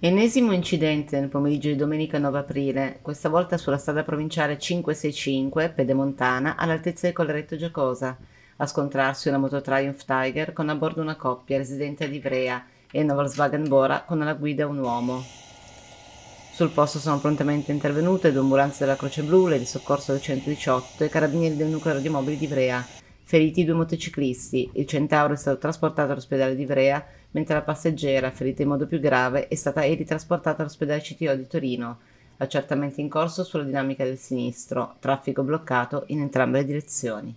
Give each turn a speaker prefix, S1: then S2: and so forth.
S1: Ennesimo incidente nel pomeriggio di domenica 9 aprile, questa volta sulla strada provinciale 565 Pedemontana all'altezza di Colleretto Giacosa, a scontrarsi una moto Triumph Tiger con a bordo una coppia residente a Livrea e una Volkswagen Bora con alla guida un uomo. Sul posto sono prontamente intervenute due ambulanze della Croce Blu, le di soccorso del 118 e carabinieri del nucleo di mobili di Ivrea Feriti due motociclisti, il Centauro è stato trasportato all'ospedale di Ivrea, mentre la passeggera, ferita in modo più grave, è stata ritrasportata all'ospedale CTO di Torino. Accertamenti in corso sulla dinamica del sinistro, traffico bloccato in entrambe le direzioni.